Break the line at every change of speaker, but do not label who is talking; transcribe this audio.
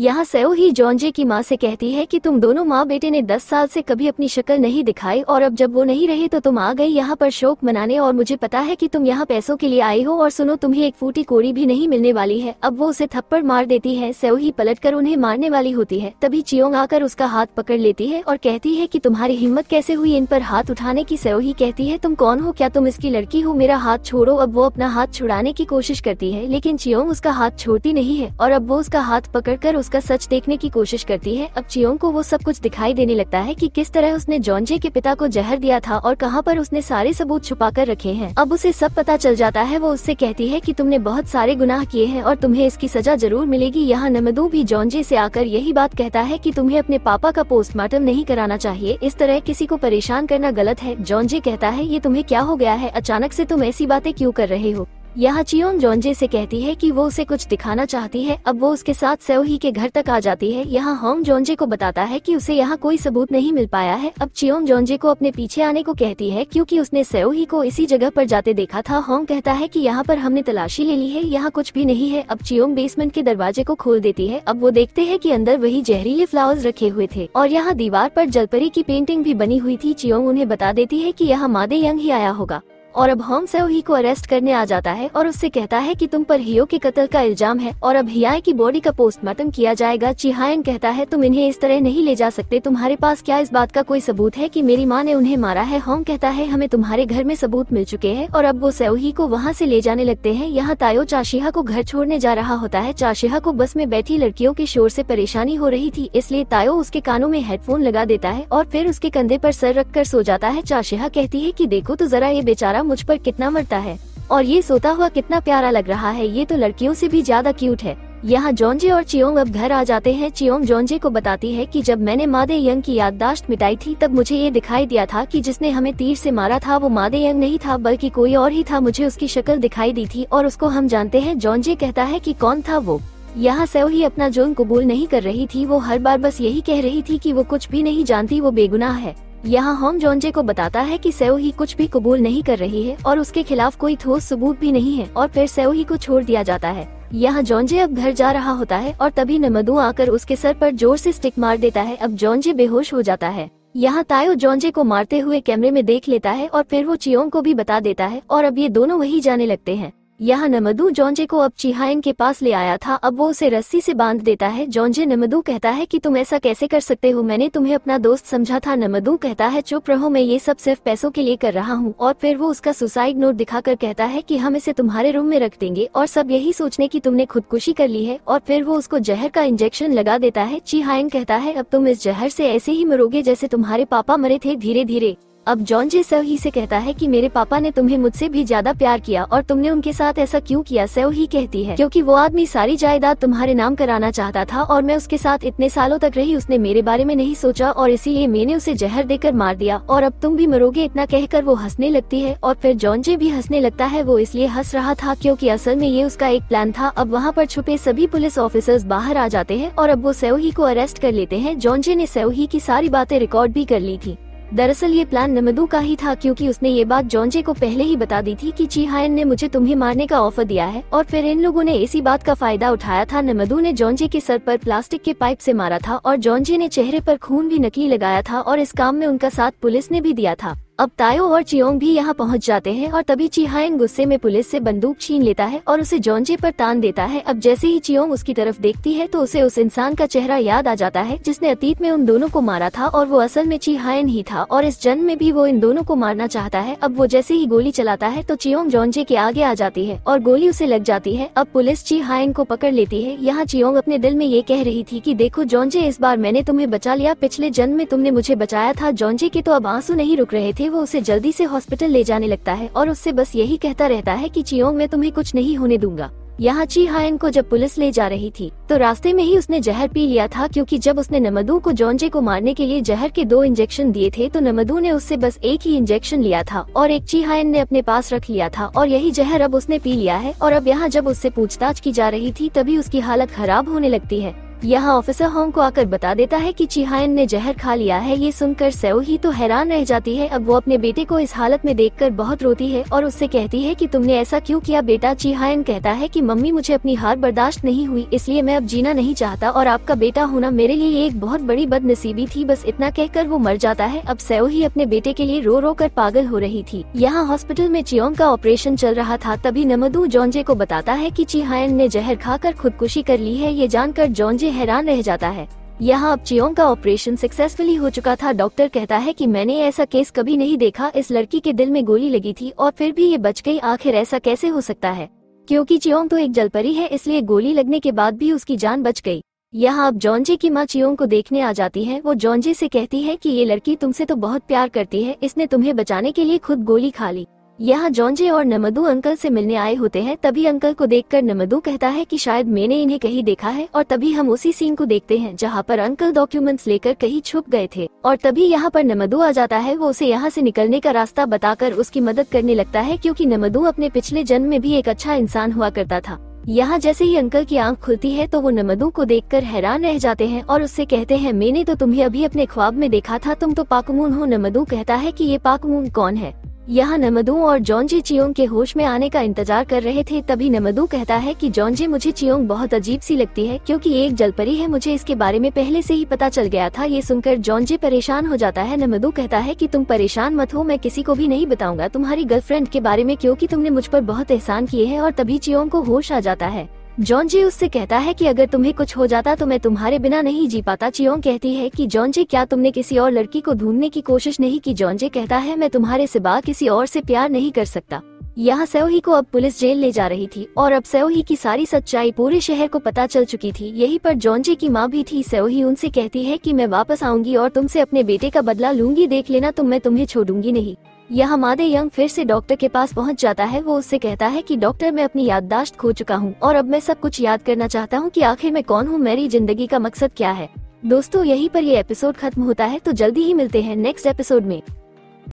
यहाँ सयो ही जॉन्जे की माँ से कहती है कि तुम दोनों माँ बेटे ने दस साल से कभी अपनी शक्ल नहीं दिखाई और अब जब वो नहीं रहे तो तुम आ गई यहाँ पर शोक मनाने और मुझे पता है कि तुम यहाँ पैसों के लिए आई हो और सुनो तुम्हें एक फूटी कोड़ी भी नहीं मिलने वाली है अब वो उसे थप्पड़ मार देती है सयो ही पलट कर उन्हें मारने वाली होती है तभी चियोंग आकर उसका हाथ पकड़ लेती है और कहती है की तुम्हारी हिम्मत कैसे हुई इन पर हाथ उठाने की सयो ही कहती है तुम कौन हो क्या तुम इसकी लड़की हो मेरा हाथ छोड़ो अब वो अपना हाथ छुड़ाने की कोशिश करती है लेकिन चियोंग उसका हाथ छोड़ती नहीं है और अब वो उसका हाथ पकड़ कर उसका सच देखने की कोशिश करती है अब चियोंग को वो सब कुछ दिखाई देने लगता है कि किस तरह उसने जॉनजे के पिता को जहर दिया था और कहाँ पर उसने सारे सबूत छुपा कर रखे हैं अब उसे सब पता चल जाता है वो उससे कहती है कि तुमने बहुत सारे गुनाह किए हैं और तुम्हें इसकी सजा जरूर मिलेगी यहाँ नमदू भी जॉनजे से आकर यही बात कहता है कि तुम्हें अपने पापा का पोस्टमार्टम नहीं कराना चाहिए इस तरह किसी को परेशान करना गलत है जॉनजे कहता है ये तुम्हें क्या हो गया है अचानक से तुम ऐसी बातें क्यों कर रहे हो यहाँ चियोन जोंजे से कहती है कि वो उसे कुछ दिखाना चाहती है अब वो उसके साथ ही के घर तक आ जाती है यहाँ होंग जोंजे को बताता है कि उसे यहाँ कोई सबूत नहीं मिल पाया है अब चियोन जोंजे को अपने पीछे आने को कहती है क्योंकि उसने ही को इसी जगह पर जाते देखा था होंग कहता है कि यहाँ पर हमने तलाशी ले ली है यहाँ कुछ भी नहीं है अब चियोन बेसमेंट के दरवाजे को खोल देती है अब वो देखते है की अंदर वही जहरीले फ्लावर्स रखे हुए थे और यहाँ दीवार पर जलपरी की पेंटिंग भी बनी हुई थी चियोंग उन्हें बता देती है की यहाँ मादे यंग ही आया होगा और अब होम सेओही को अरेस्ट करने आ जाता है और उससे कहता है कि तुम पर हियो के कत्ल का इल्जाम है और अब हिया की बॉडी का पोस्टमार्टम किया जाएगा चिहायन कहता है तुम इन्हें इस तरह नहीं ले जा सकते तुम्हारे पास क्या इस बात का कोई सबूत है की मेरी माँ ने उन्हें मारा है होम कहता है हमें तुम्हारे घर में सबूत मिल चुके हैं और अब वो सेओही को वहाँ ऐसी ले जाने लगते है यहाँ तायो चाशिहा को घर छोड़ने जा रहा होता है चाशिहा को बस में बैठी लड़कियों के शोर ऐसी परेशानी हो रही थी इसलिए तायो उसके कानों में हेडफोन लगा देता है और फिर उसके कंधे आरोप सर रख कर सो जाता है चाशिहा कहती है की देखो तो जरा ये बेचारा साया मुझ पर कितना मरता है और ये सोता हुआ कितना प्यारा लग रहा है ये तो लड़कियों से भी ज्यादा क्यूट है यहाँ जोंजे और चियोंग अब घर आ जाते हैं चियोंग जोंजे को बताती है कि जब मैंने मादे यंग की याददाश्त मिटाई थी तब मुझे ये दिखाई दिया था कि जिसने हमें तीर से मारा था वो मादे यंग नहीं था बल्कि कोई और ही था मुझे उसकी शक्ल दिखाई दी थी और उसको हम जानते हैं जॉन्जे कहता है की कौन था वो यहाँ सेव ही अपना जुर्म कबूल नहीं कर रही थी वो हर बार बस यही कह रही थी कि वो कुछ भी नहीं जानती वो बेगुनाह है यहाँ होम जोंजे को बताता है कि ही कुछ भी कबूल नहीं कर रही है और उसके खिलाफ कोई ठोस सबूत भी नहीं है और फिर ही को छोड़ दिया जाता है यहाँ जॉन्जे अब घर जा रहा होता है और तभी नमदू आकर उसके सर पर जोर से स्टिक मार देता है अब जॉन्जे बेहोश हो जाता है यहाँ तायो जॉन्जे को मारते हुए कैमरे में देख लेता है और फिर वो चियोंग को भी बता देता है और अब ये दोनों वही जाने लगते हैं यहाँ नमदू जॉन्जे को अब चिहायन के पास ले आया था अब वो उसे रस्सी से बांध देता है जॉन्जे नमदू कहता है कि तुम ऐसा कैसे कर सकते हो मैंने तुम्हें अपना दोस्त समझा था नमदू कहता है चुप रहो मैं ये सब सिर्फ पैसों के लिए कर रहा हूँ और फिर वो उसका सुसाइड नोट दिखाकर कहता है की हम इसे तुम्हारे रूम में रख देंगे और सब यही सोचने की तुमने खुदकुशी कर ली है और फिर वो उसको जहर का इंजेक्शन लगा देता है चिहायन कहता है अब तुम इस जहर ऐसी ऐसे ही मरोगे जैसे तुम्हारे पापा मरे थे धीरे धीरे अब जॉन जे सेवही से कहता है कि मेरे पापा ने तुम्हें मुझसे भी ज्यादा प्यार किया और तुमने उनके साथ ऐसा क्यों किया सेवही कहती है क्योंकि वो आदमी सारी जायदाद तुम्हारे नाम कराना चाहता था और मैं उसके साथ इतने सालों तक रही उसने मेरे बारे में नहीं सोचा और इसीलिए मैंने उसे जहर देकर मार दिया और अब तुम भी मरोगे इतना कहकर वो हंसने लगती है और फिर जॉन जे भी हंसने लगता है वो इसलिए हंस रहा था क्यूँकी असल में ये उसका एक प्लान था अब वहाँ पर छुपे सभी पुलिस ऑफिसर्स बाहर आ जाते हैं और अब वो सेवही को अरेस्ट कर लेते हैं जॉन जे ने सेवही की सारी बातें रिकॉर्ड भी कर ली थी दरअसल ये प्लान नमदू का ही था क्योंकि उसने ये बात जॉन्जे को पहले ही बता दी थी कि चीहायन ने मुझे तुम्हें मारने का ऑफर दिया है और फिर इन लोगों ने इसी बात का फायदा उठाया था नमदू ने जॉन्जे के सर पर प्लास्टिक के पाइप से मारा था और जॉन्जे ने चेहरे पर खून भी नकली लगाया था और इस काम में उनका साथ पुलिस ने भी दिया था अब तायो और चियोंग भी यहाँ पहुँच जाते हैं और तभी चिहायन गुस्से में पुलिस से बंदूक छीन लेता है और उसे जॉन्जे पर तान देता है अब जैसे ही चियोंग उसकी तरफ देखती है तो उसे उस इंसान का चेहरा याद आ जाता है जिसने अतीत में उन दोनों को मारा था और वो असल में चिहायन ही था और इस जन्म में भी वो इन दोनों को मारना चाहता है अब वो जैसे ही गोली चलाता है तो चियोंग जॉन्जे के आगे आ जाती है और गोली उसे लग जाती है अब पुलिस चिहायन को पकड़ लेती है यहाँ चियोंग अपने दिल में ये कह रही थी की देखो जॉन्जे इस बार मैंने तुम्हें बचा लिया पिछले जन्म में तुमने मुझे बचाया था जॉन्जे के तो अब आंसू नहीं रुक रहे थे वो उसे जल्दी से हॉस्पिटल ले जाने लगता है और उससे बस यही कहता रहता है कि चियोंग मैं तुम्हें कुछ नहीं होने दूंगा यहाँ ची हायन को जब पुलिस ले जा रही थी तो रास्ते में ही उसने जहर पी लिया था क्योंकि जब उसने नमदू को जॉन्जे को मारने के लिए जहर के दो इंजेक्शन दिए थे तो नमदू ने उससे बस एक ही इंजेक्शन लिया था और एक ची हायन ने अपने पास रख लिया था और यही जहर अब उसने पी लिया है और अब यहाँ जब उससे पूछताछ की जा रही थी तभी उसकी हालत खराब होने लगती है यहाँ ऑफिसर होंग को आकर बता देता है कि चिहायन ने जहर खा लिया है ये सुनकर सेओ ही तो हैरान रह जाती है अब वो अपने बेटे को इस हालत में देखकर बहुत रोती है और उससे कहती है कि तुमने ऐसा क्यों किया बेटा चिहायन कहता है कि मम्मी मुझे अपनी हार बर्दाश्त नहीं हुई इसलिए मैं अब जीना नहीं चाहता और आपका बेटा होना मेरे लिए एक बहुत बड़ी बदनसीबी थी बस इतना कहकर वो मर जाता है अब सेओ ही अपने बेटे के लिए रो रो कर पागल हो रही थी यहाँ हॉस्पिटल में चियोंग का ऑपरेशन चल रहा था तभी नमदू जॉन्जे को बताता है की चिहायन ने जहर खाकर खुदकुशी कर ली है ये जानकर जॉन्जे हैरान रह जाता है यहाँ अब चियोंग का ऑपरेशन सक्सेसफुली हो चुका था डॉक्टर कहता है कि मैंने ऐसा केस कभी नहीं देखा इस लड़की के दिल में गोली लगी थी और फिर भी ये बच गई आखिर ऐसा कैसे हो सकता है क्योंकि चियोंग तो एक जलपरी है इसलिए गोली लगने के बाद भी उसकी जान बच गई यहाँ अब जॉन्जे की माँ चियोंग को देखने आ जाती है वो जॉन्जे से कहती है कि ये लड़की तुमसे तो बहुत प्यार करती है इसने तुम्हें बचाने के लिए खुद गोली खा ली यहाँ जॉन्जे और नमदू अंकल से मिलने आए होते हैं तभी अंकल को देखकर नमदू कहता है कि शायद मैंने इन्हें कहीं देखा है और तभी हम उसी सीन को देखते हैं जहाँ पर अंकल डॉक्यूमेंट्स लेकर कहीं छुप गए थे और तभी यहाँ पर नमदू आ जाता है वो उसे यहाँ से निकलने का रास्ता बताकर उसकी मदद करने लगता है क्यूँकी नमदू अपने पिछले जन्म में भी एक अच्छा इंसान हुआ करता था यहाँ जैसे ही अंकल की आंख खुलती है तो वो नमदू को देखकर हैरान रह जाते हैं और उससे कहते हैं मैंने तो तुम्हें अभी अपने ख्वाब में देखा था तुम तो पाकमून हो नमदू कहता है कि ये पाकमून कौन है यहाँ नमदू और जॉन्जे चियोंग के होश में आने का इंतजार कर रहे थे तभी नमदू कहता है कि जॉनजी मुझे चियोंग बहुत अजीब सी लगती है क्योंकि एक जलपरी है मुझे इसके बारे में पहले से ही पता चल गया था ये सुनकर जॉनजी परेशान हो जाता है नमदू कहता है कि तुम परेशान मत हो मैं किसी को भी नहीं बताऊंगा तुम्हारी गर्लफ्रेंड के बारे में क्योंकि तुमने मुझ पर बहुत एहसान किए है और तभी चियोंग को होश आ जाता है जॉनजी उससे कहता है कि अगर तुम्हें कुछ हो जाता तो मैं तुम्हारे बिना नहीं जी पाता चियोंग कहती है कि जॉनजी क्या तुमने किसी और लड़की को ढूंढने की कोशिश नहीं की जॉनजी कहता है मैं तुम्हारे सिवा किसी और से प्यार नहीं कर सकता यहाँ सेओही को अब पुलिस जेल ले जा रही थी और अब सेओही की सारी सच्चाई पूरे शहर को पता चल चुकी थी यही पर जॉनजी की माँ भी थी सेओही उनसे कहती है कि मैं वापस आऊंगी और तुमसे अपने बेटे का बदला लूंगी देख लेना तुम तो मैं तुम्हें छोड़ूंगी नहीं यहाँ मादे यंग फिर से डॉक्टर के पास पहुँच जाता है वो उससे कहता है कि डॉक्टर मैं अपनी याददाश्त खो चुका हूँ और अब मैं सब कुछ याद करना चाहता हूँ कि आखिर मैं कौन हूँ मेरी जिंदगी का मकसद क्या है दोस्तों यही पर ये एपिसोड खत्म होता है तो जल्दी ही मिलते हैं नेक्स्ट एपिसोड में